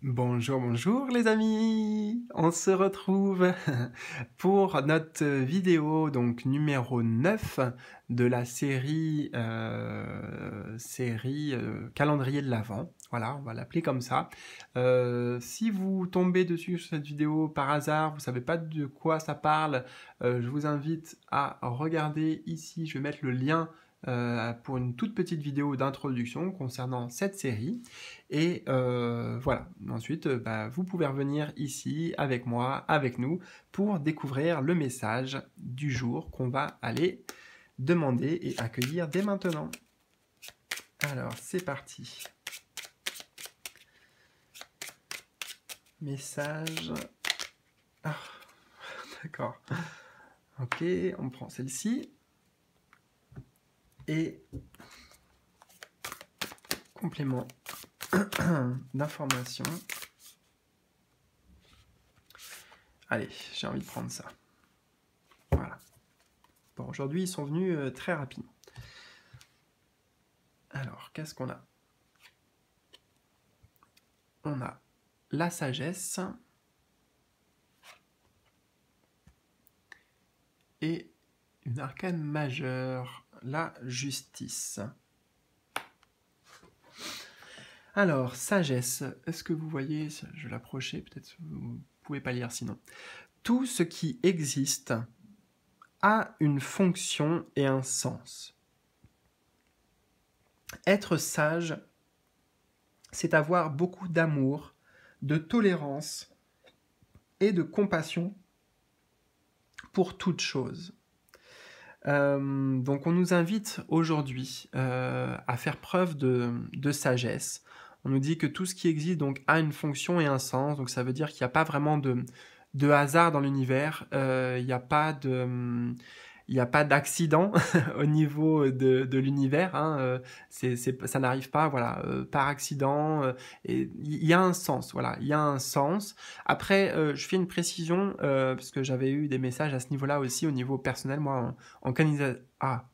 Bonjour, bonjour les amis On se retrouve pour notre vidéo donc numéro 9 de la série, euh, série euh, calendrier de l'Avent. Voilà, on va l'appeler comme ça. Euh, si vous tombez dessus sur cette vidéo par hasard, vous savez pas de quoi ça parle, je vous invite à regarder ici, je vais mettre le lien euh, pour une toute petite vidéo d'introduction concernant cette série. Et euh, voilà, ensuite, euh, bah, vous pouvez revenir ici avec moi, avec nous, pour découvrir le message du jour qu'on va aller demander et accueillir dès maintenant. Alors, c'est parti. Message... Ah, d'accord. Ok, on prend celle-ci et complément d'information. Allez, j'ai envie de prendre ça. Voilà. Bon, aujourd'hui, ils sont venus euh, très rapidement. Alors, qu'est-ce qu'on a On a la sagesse et une arcane majeure la justice. Alors, sagesse, est-ce que vous voyez, je l'approcher, peut-être vous pouvez pas lire sinon. Tout ce qui existe a une fonction et un sens. Être sage, c'est avoir beaucoup d'amour, de tolérance et de compassion pour toute chose. Euh, donc on nous invite aujourd'hui euh, à faire preuve de, sagesse. On nous dit que tout ce qui existe donc a une fonction et un sens. Donc ça veut dire qu'il n'y a pas vraiment de, hasard dans l'univers. Euh, il n'y a pas de il n'y a pas d'accident au niveau de, de l'univers. Hein, euh, ça n'arrive pas, voilà, euh, par accident. Euh, et il y a un sens, voilà, il y a un sens. Après, je fais une précision parce que j'avais eu des messages à ce niveau-là aussi, au niveau personnel, moi, en, ah,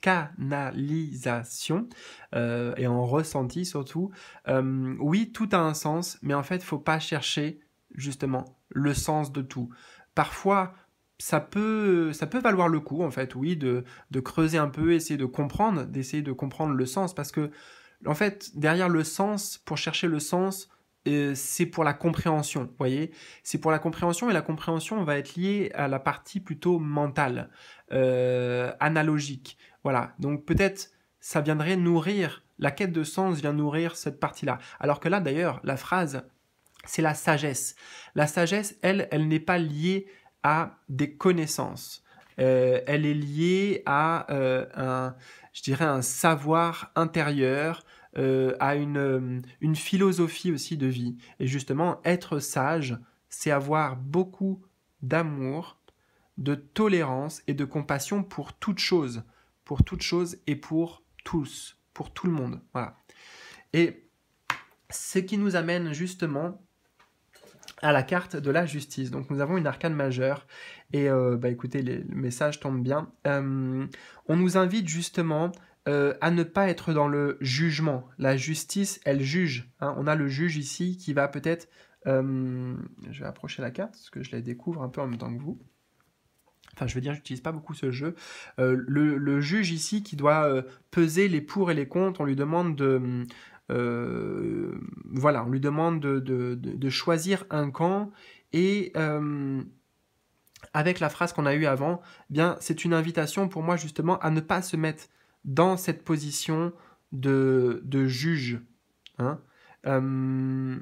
canalisation. et en ressenti surtout. oui, tout a un sens, mais en fait, faut pas chercher justement le sens de tout. Parfois, ça peut, ça peut valoir le coup, en fait, oui, de, creuser un peu, essayer de comprendre, d'essayer de comprendre le sens, parce que, en fait, derrière le sens, pour chercher le sens, euh, c'est pour la compréhension, vous voyez C'est pour la compréhension, et la compréhension va être liée à la partie plutôt mentale, euh, analogique, voilà. Donc peut-être ça viendrait nourrir, la quête de sens vient nourrir cette partie-là. Alors que là, d'ailleurs, la phrase, c'est la sagesse. La sagesse, elle, elle n'est pas liée à des connaissances. Euh, elle est liée à euh, un, je dirais, un savoir intérieur, euh, à une, une philosophie aussi de vie. Et justement, être sage, c'est avoir beaucoup d'amour, de tolérance et de compassion pour toute chose, pour toute chose et pour tous, pour tout le monde. Voilà. Et ce qui nous amène justement à la carte de la justice. Donc nous avons une arcane majeure. Et euh, bah écoutez, les, le message tombe bien. Euh, on nous invite justement euh, à ne pas être dans le jugement. La justice, elle juge. Hein. On a le juge ici qui va peut-être... je vais approcher la carte parce que je la découvre un peu en même temps que vous. Enfin, je veux dire, j'utilise pas beaucoup ce jeu. le, juge ici qui doit peser les pour et les contre, on lui demande de, euh, voilà, on lui demande de, choisir un camp et euh, avec la phrase qu'on a eue avant, eh bien c'est une invitation pour moi justement à ne pas se mettre dans cette position de, juge. Hein. Euh,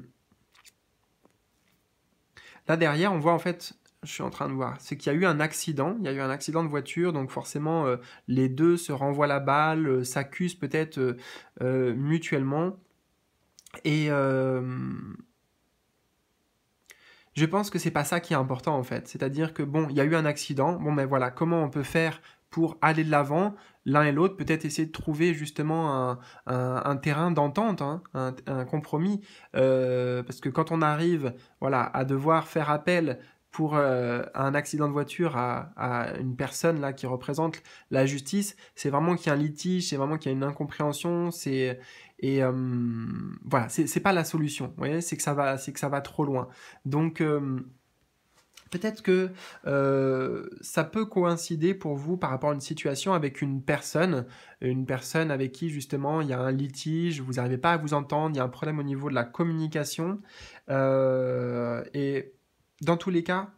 là derrière, on voit en fait je suis en train de voir, c'est qu'il y a eu un accident, il y a eu un accident de voiture, donc forcément euh, les deux se renvoient la balle, euh, s'accusent peut-être euh, mutuellement. Et je pense que c'est pas ça qui est important en fait. C'est-à-dire que bon, il y a eu un accident, bon mais ben voilà, comment on peut faire pour aller de l'avant, l'un et l'autre, peut-être essayer de trouver justement un, terrain d'entente, hein, un, compromis. parce que quand on arrive voilà, à devoir faire appel pour euh, un accident de voiture à, une personne là qui représente la justice, c'est vraiment qu'il y a un litige, c'est vraiment qu'il y a une incompréhension, c'est et euh, voilà, c'est pas la solution. Vous voyez, c'est que ça va, c'est que ça va trop loin. Donc euh, Peut-être que ça peut coïncider pour vous par rapport à une situation avec une personne, une personne avec qui justement il y a un litige, vous n'arrivez pas à vous entendre, il y a un problème au niveau de la communication. et dans tous les cas,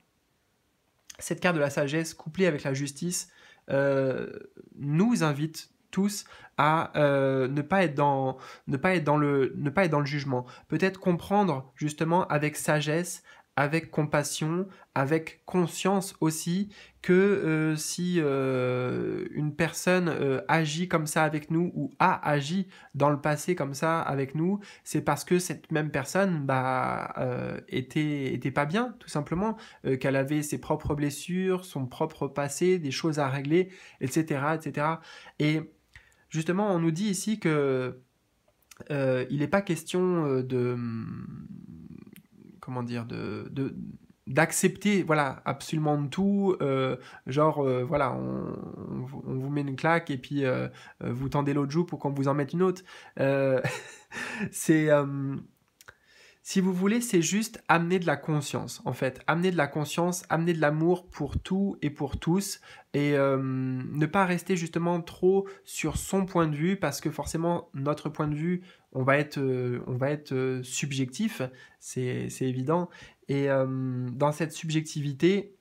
cette carte de la sagesse couplée avec la justice euh, nous invite tous à euh, ne pas être dans ne pas être dans le ne pas être dans le jugement peut-être comprendre justement avec sagesse avec compassion, avec conscience aussi que euh, si euh, une personne euh, agit comme ça avec nous ou a agi dans le passé comme ça avec nous, c'est parce que cette même personne bah, était, était pas bien, tout simplement, qu'elle avait ses propres blessures, son propre passé, des choses à régler, etc. etc. Et justement, on nous dit ici que il n'est pas question de comment dire, de, d'accepter voilà absolument tout euh, genre euh, voilà on, vous met une claque et puis euh, vous tendez l'autre joue pour qu'on vous en mette une autre c'est si vous voulez, c'est juste amener de la conscience, en fait. Amener de la conscience, amener de l'amour pour tout et pour tous, et euh, ne pas rester justement trop sur son point de vue, parce que forcément, notre point de vue, on va être, euh, on va être euh, subjectif, c'est évident. Et dans cette subjectivité,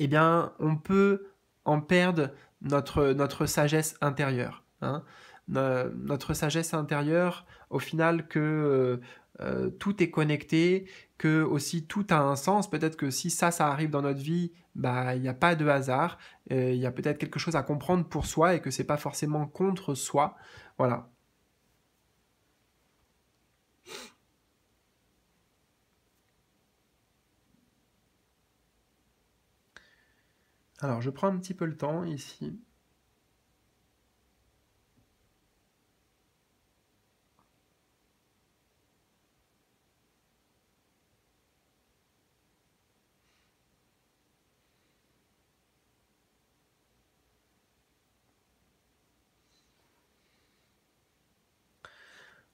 eh bien, on peut en perdre notre, notre sagesse intérieure. Hein notre sagesse intérieure au final que euh, euh, tout est connecté, que aussi tout a un sens. Peut-être que si ça, ça arrive dans notre vie, bah il n'y a pas de hasard. Il y a peut-être quelque chose à comprendre pour soi et que ce c'est pas forcément contre soi. Voilà. Alors je prends un petit peu le temps ici.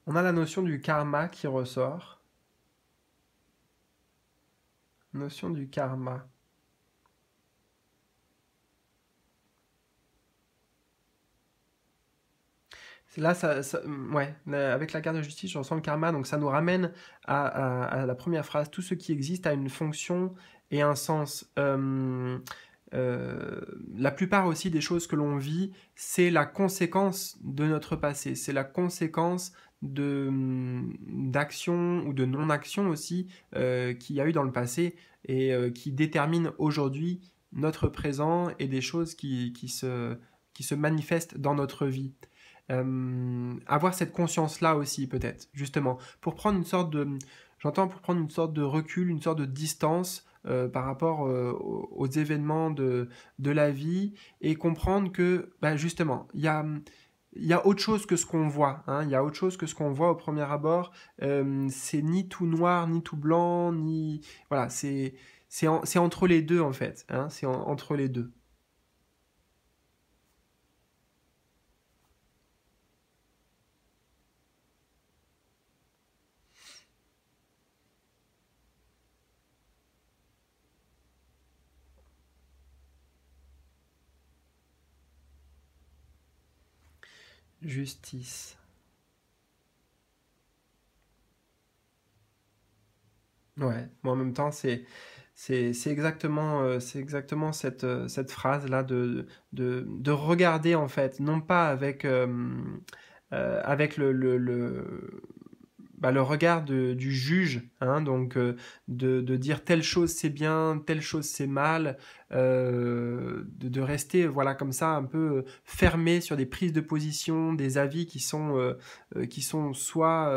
on a la notion du karma qui ressort. Notion du karma. Là, mm, ouais, avec la carte de justice, j'en sens le karma, donc ça nous ramène à, la première phrase. Tout ce qui existe a une fonction et un sens. Euh, euh, la plupart aussi des choses que l'on vit, c'est la conséquence de notre passé, c'est la conséquence de hum, d'action ou de non-action aussi euh, qu'il y a eu dans le passé et euh, qui détermine aujourd'hui notre présent et des choses qui, qui, se, qui se manifestent dans notre vie. Euh, avoir cette conscience-là aussi peut-être, justement, pour prendre une sorte de... J'entends pour prendre une sorte de recul, une sorte de distance par rapport aux événements de, de, la vie et comprendre que, bah, justement, il y a, il y a autre chose que ce qu'on voit. Hein. Il y a autre chose que ce qu'on voit au premier abord. Euh, c'est ni tout noir, ni tout blanc, ni voilà. C'est c'est entre les deux en fait. Hein. C'est entre les deux. justice. Ouais, moi en même temps, c'est c'est exactement euh, c'est exactement cette euh, cette phrase là de, de, regarder en fait, non pas avec euh, avec le, le bah, le regard du juge, hein, donc euh, de, dire telle chose c'est bien, telle chose c'est mal, euh, de, rester voilà comme ça un peu euh, fermé sur des prises de position, des avis qui sont qui sont soit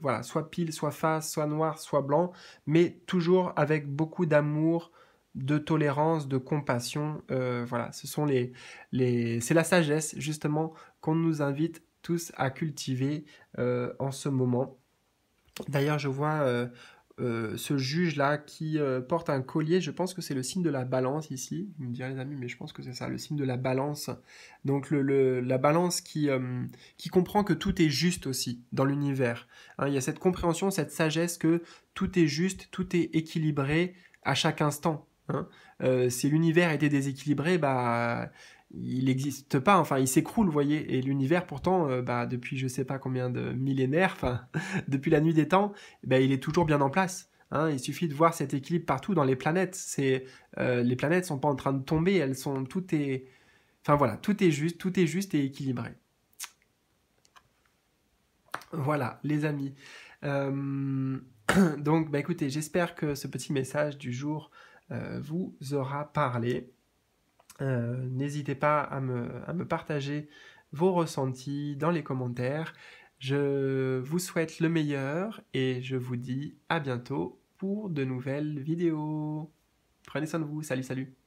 voilà soit pile, soit face, soit noir, soit blanc, mais toujours avec beaucoup d'amour de tolérance, de compassion, voilà, ce sont les, les... c'est la sagesse justement qu'on nous invite tous à cultiver euh, en ce moment. D'ailleurs, je vois euh, euh, ce juge-là qui porte un collier, je pense que c'est le signe de la balance ici, vous me direz les amis, mais je pense que c'est ça, le signe de la balance. Donc le, la balance qui, comprend que tout est juste aussi dans l'univers. Hein, il y a cette compréhension, cette sagesse que tout est juste, tout est équilibré à chaque instant. Hein. si l'univers était déséquilibré, bah, il n'existe pas, enfin il s'écroule, vous voyez, et l'univers pourtant, euh, bah, depuis je ne sais pas combien de millénaires, depuis la nuit des temps, bah, il est toujours bien en place. Hein. il suffit de voir cet équilibre partout dans les planètes. Euh, les planètes sont pas en train de tomber, elles sont tout est, enfin voilà, tout est juste, tout est juste et équilibré. Voilà, les amis. Euh, donc, bah écoutez, j'espère que ce petit message du jour vous aura parlé. Euh, n'hésitez pas à me partager vos ressentis dans les commentaires. Je vous souhaite le meilleur et je vous dis à bientôt pour de nouvelles vidéos. Prenez soin de vous, salut salut